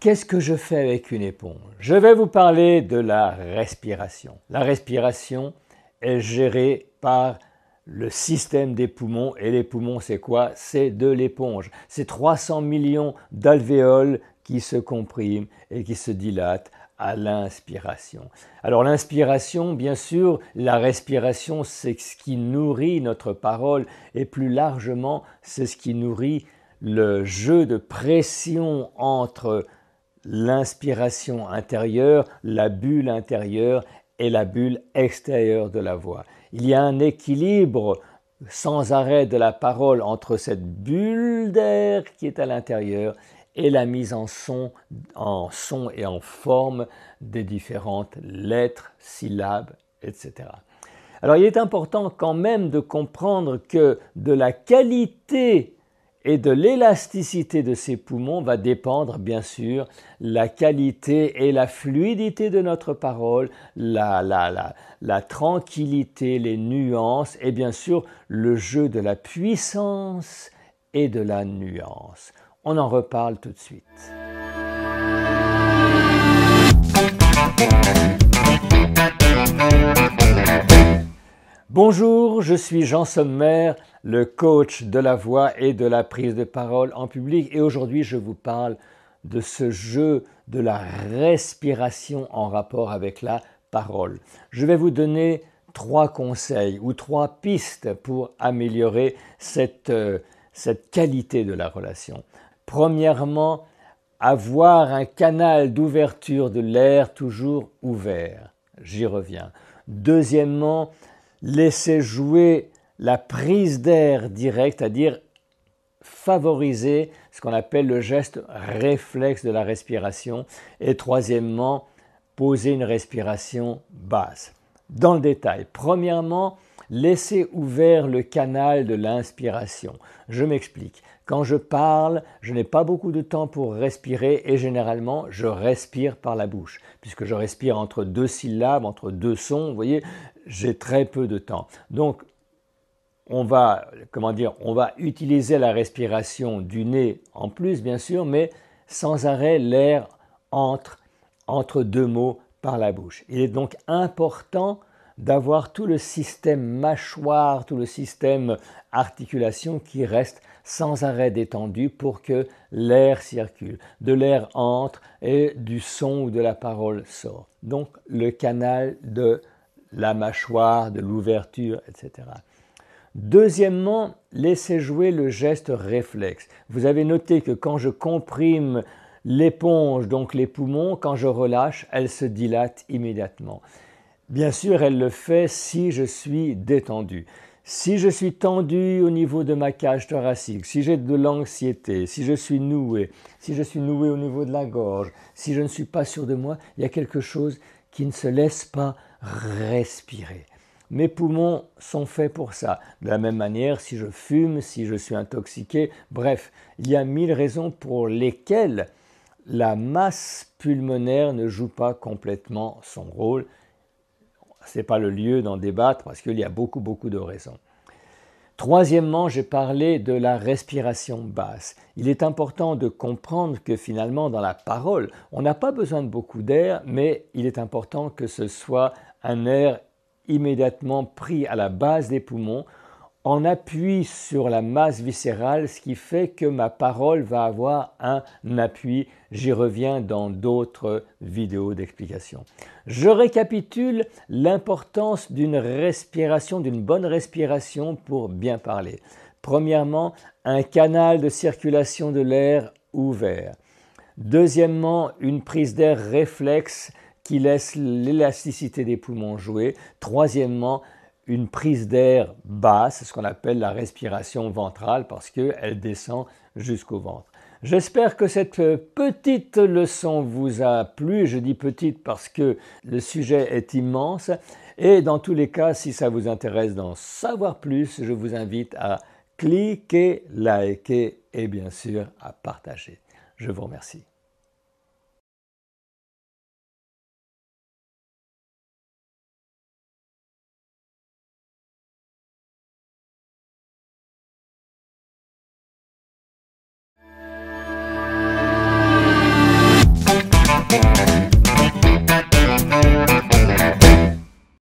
Qu'est-ce que je fais avec une éponge Je vais vous parler de la respiration. La respiration est gérée par le système des poumons. Et les poumons, c'est quoi C'est de l'éponge. C'est 300 millions d'alvéoles qui se compriment et qui se dilatent à l'inspiration. Alors l'inspiration, bien sûr, la respiration, c'est ce qui nourrit notre parole et plus largement, c'est ce qui nourrit le jeu de pression entre l'inspiration intérieure, la bulle intérieure et la bulle extérieure de la voix. Il y a un équilibre sans arrêt de la parole entre cette bulle d'air qui est à l'intérieur et la mise en son, en son et en forme des différentes lettres, syllabes, etc. Alors il est important quand même de comprendre que de la qualité et de l'élasticité de ces poumons va dépendre bien sûr la qualité et la fluidité de notre parole, la, la, la, la tranquillité, les nuances et bien sûr le jeu de la puissance et de la nuance. On en reparle tout de suite. Bonjour, je suis Jean Sommer le coach de la voix et de la prise de parole en public. Et aujourd'hui, je vous parle de ce jeu de la respiration en rapport avec la parole. Je vais vous donner trois conseils ou trois pistes pour améliorer cette, euh, cette qualité de la relation. Premièrement, avoir un canal d'ouverture de l'air toujours ouvert. J'y reviens. Deuxièmement, laisser jouer la prise d'air directe, c'est-à-dire favoriser ce qu'on appelle le geste réflexe de la respiration. Et troisièmement, poser une respiration basse. Dans le détail, premièrement, laisser ouvert le canal de l'inspiration. Je m'explique. Quand je parle, je n'ai pas beaucoup de temps pour respirer et généralement je respire par la bouche. Puisque je respire entre deux syllabes, entre deux sons, vous voyez, j'ai très peu de temps. Donc on va, comment dire, on va utiliser la respiration du nez en plus, bien sûr, mais sans arrêt, l'air entre entre deux mots par la bouche. Il est donc important d'avoir tout le système mâchoire, tout le système articulation qui reste sans arrêt détendu pour que l'air circule, de l'air entre et du son ou de la parole sort. Donc le canal de la mâchoire, de l'ouverture, etc. Deuxièmement, laissez jouer le geste réflexe. Vous avez noté que quand je comprime l'éponge, donc les poumons, quand je relâche, elle se dilate immédiatement. Bien sûr, elle le fait si je suis détendu. Si je suis tendu au niveau de ma cage thoracique, si j'ai de l'anxiété, si je suis noué, si je suis noué au niveau de la gorge, si je ne suis pas sûr de moi, il y a quelque chose qui ne se laisse pas respirer. Mes poumons sont faits pour ça. De la même manière, si je fume, si je suis intoxiqué, bref, il y a mille raisons pour lesquelles la masse pulmonaire ne joue pas complètement son rôle. Ce n'est pas le lieu d'en débattre parce qu'il y a beaucoup, beaucoup de raisons. Troisièmement, j'ai parlé de la respiration basse. Il est important de comprendre que finalement, dans la parole, on n'a pas besoin de beaucoup d'air, mais il est important que ce soit un air immédiatement pris à la base des poumons en appui sur la masse viscérale, ce qui fait que ma parole va avoir un appui. J'y reviens dans d'autres vidéos d'explication. Je récapitule l'importance d'une respiration, d'une bonne respiration pour bien parler. Premièrement, un canal de circulation de l'air ouvert. Deuxièmement, une prise d'air réflexe qui laisse l'élasticité des poumons jouer. Troisièmement, une prise d'air basse, ce qu'on appelle la respiration ventrale, parce qu'elle descend jusqu'au ventre. J'espère que cette euh, petite leçon vous a plu. Je dis petite parce que le sujet est immense. Et dans tous les cas, si ça vous intéresse d'en savoir plus, je vous invite à cliquer, liker et bien sûr à partager. Je vous remercie.